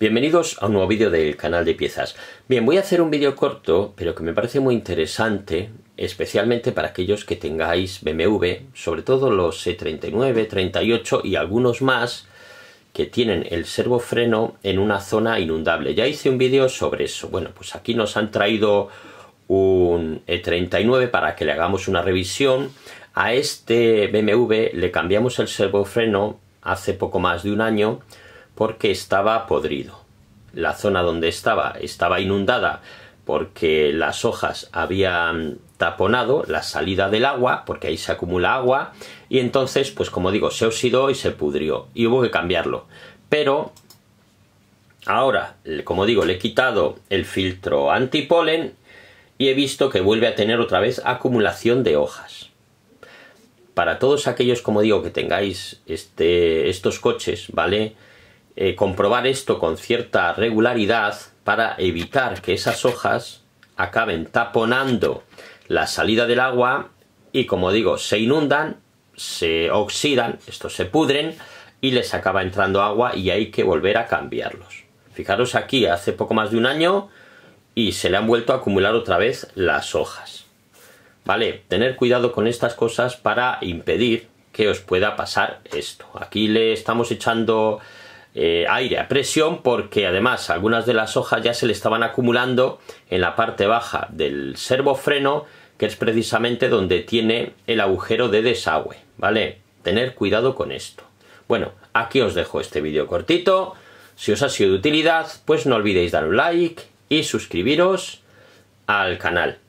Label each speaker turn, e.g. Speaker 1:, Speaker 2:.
Speaker 1: Bienvenidos a un nuevo vídeo del canal de piezas. Bien, voy a hacer un vídeo corto, pero que me parece muy interesante, especialmente para aquellos que tengáis BMW, sobre todo los e 39 38 y algunos más que tienen el servofreno en una zona inundable. Ya hice un vídeo sobre eso. Bueno, pues aquí nos han traído un E39 para que le hagamos una revisión. A este BMW le cambiamos el servofreno hace poco más de un año porque estaba podrido. La zona donde estaba estaba inundada porque las hojas habían taponado la salida del agua, porque ahí se acumula agua, y entonces, pues como digo, se oxidó y se pudrió, y hubo que cambiarlo. Pero ahora, como digo, le he quitado el filtro antipolen y he visto que vuelve a tener otra vez acumulación de hojas. Para todos aquellos, como digo, que tengáis este, estos coches, ¿vale? Eh, comprobar esto con cierta regularidad para evitar que esas hojas acaben taponando la salida del agua y como digo, se inundan, se oxidan, estos se pudren y les acaba entrando agua y hay que volver a cambiarlos. Fijaros aquí, hace poco más de un año y se le han vuelto a acumular otra vez las hojas. Vale, tener cuidado con estas cosas para impedir que os pueda pasar esto. Aquí le estamos echando eh, aire a presión porque además algunas de las hojas ya se le estaban acumulando en la parte baja del servofreno que es precisamente donde tiene el agujero de desagüe, ¿vale? Tener cuidado con esto. Bueno, aquí os dejo este vídeo cortito. Si os ha sido de utilidad, pues no olvidéis dar un like y suscribiros al canal.